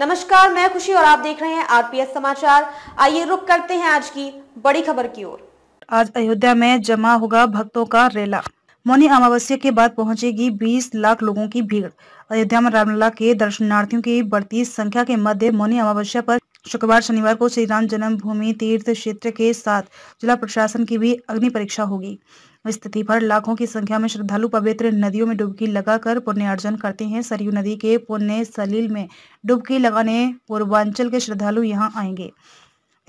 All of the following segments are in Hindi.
नमस्कार मैं खुशी और आप देख रहे हैं आरपीएस समाचार आइए रुक करते हैं आज की बड़ी खबर की ओर आज अयोध्या में जमा होगा भक्तों का रेला मौनी अमावस्या के बाद पहुंचेगी 20 लाख लोगों की भीड़ अयोध्या में रामलला के दर्शनार्थियों की बढ़ती संख्या के मध्य मौनी अमावस्या पर शुक्रवार शनिवार को श्री राम जन्मभूमि तीर्थ क्षेत्र के साथ जिला प्रशासन की भी अग्नि परीक्षा होगी इस तिथि पर लाखों की संख्या में श्रद्धालु पवित्र नदियों में डुबकी लगाकर अर्जन करते हैं सरयू नदी के पुण्य सलील में डुबकी लगाने पूर्वांचल के श्रद्धालु यहाँ आएंगे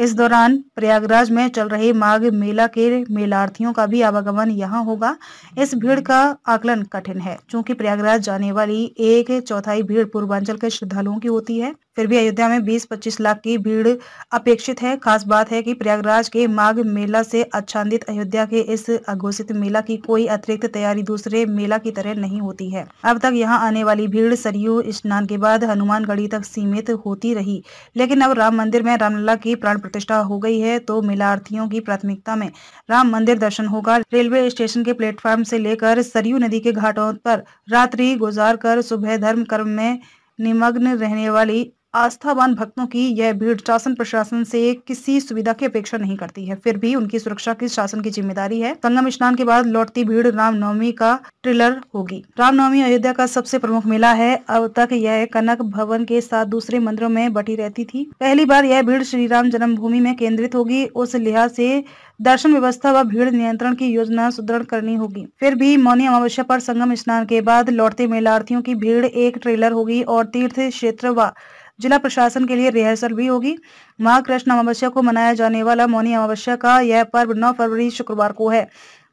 इस दौरान प्रयागराज में चल रहे माघ मेला के मेलार्थियों का भी आवागमन यहाँ होगा इस भीड़ का आकलन कठिन है क्योंकि प्रयागराज जाने वाली एक चौथाई भीड़ पूर्वांचल के श्रद्धालुओं की होती है फिर भी अयोध्या में 20-25 लाख की भीड़ अपेक्षित है खास बात है कि प्रयागराज के माघ मेला से आच्छादित अयोध्या के इस अघोषित मेला की कोई अतिरिक्त तैयारी दूसरे मेला की तरह नहीं होती है अब तक यहाँ आने वाली भीड़ सरयू स्नान के बाद हनुमान गढ़ी तक सीमित होती रही लेकिन अब राम मंदिर में रामलला की प्राण प्रतिष्ठा हो गई है तो मेलार्थियों की प्राथमिकता में राम मंदिर दर्शन होगा रेलवे स्टेशन के प्लेटफॉर्म से लेकर सरयू नदी के घाटों पर रात्रि गुजार कर सुबह धर्म कर्म में निमग्न रहने वाली आस्थावान भक्तों की यह भीड़ शासन प्रशासन से किसी सुविधा की अपेक्षा नहीं करती है फिर भी उनकी सुरक्षा की शासन की जिम्मेदारी है संगम स्नान के बाद लौटती भीड़ रामनवमी का ट्रिलर होगी रामनवमी अयोध्या का सबसे प्रमुख मेला है अब तक यह कनक भवन के साथ दूसरे मंदिरों में बटी रहती थी पहली बार यह भीड़ श्री राम जन्मभूमि में केंद्रित होगी उस लिहाज से दर्शन व्यवस्था व भीड़ नियंत्रण की योजना सुदृढ़ करनी होगी फिर भी मौनी अमावस्या पर संगम स्नान के बाद लौटते मेलार्थियों की भीड़ एक ट्रेलर होगी और तीर्थ क्षेत्र व जिला प्रशासन के लिए रिहर्सल भी होगी महाकृष्ण अमावस्या को मनाया जाने वाला मौनी अमावस्या का यह पर्व नौ फरवरी शुक्रवार को है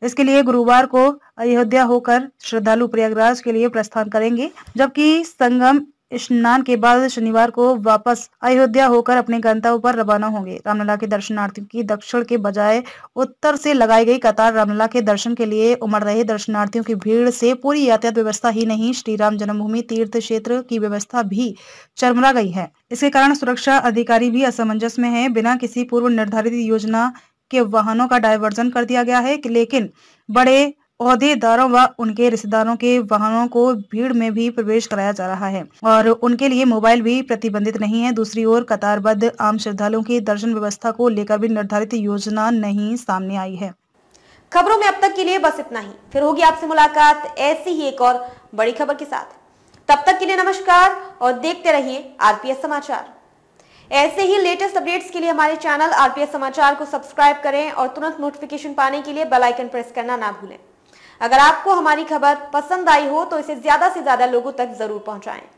इसके लिए गुरुवार को अयोध्या होकर श्रद्धालु प्रयागराज के लिए प्रस्थान करेंगे जबकि संगम स्नान के बाद शनिवार को वापस अयोध्या होकर अपने गंतव्य पर रवाना होंगे रामलला के दर्शनार्थियों की दक्षिण के बजाय उत्तर से लगाई गई कतार रामलला के दर्शन के लिए उमड़ रहे दर्शनार्थियों की भीड़ से पूरी यातायात व्यवस्था ही नहीं श्री राम जन्मभूमि तीर्थ क्षेत्र की व्यवस्था भी चरमरा गई है इसके कारण सुरक्षा अधिकारी भी असमंजस में है बिना किसी पूर्व निर्धारित योजना के वाहनों का डायवर्जन कर दिया गया है लेकिन बड़े अहदेदारों व उनके रिश्तेदारों के वाहनों को भीड़ में भी प्रवेश कराया जा रहा है और उनके लिए मोबाइल भी प्रतिबंधित नहीं है दूसरी ओर कतारबद्ध आम श्रद्धालुओं की दर्शन व्यवस्था को लेकर भी निर्धारित योजना नहीं सामने आई है खबरों में अब तक के लिए बस इतना ही फिर होगी आपसे मुलाकात ऐसी ही एक और बड़ी खबर के साथ तब तक के लिए नमस्कार और देखते रहिए आरपीएस समाचार ऐसे ही लेटेस्ट अपडेट्स के लिए हमारे चैनल आरपीएस समाचार को सब्सक्राइब करें और तुरंत नोटिफिकेशन पाने के लिए बेल आइकन प्रेस करना ना भूलें अगर आपको हमारी खबर पसंद आई हो तो इसे ज्यादा से ज्यादा लोगों तक जरूर पहुंचाएं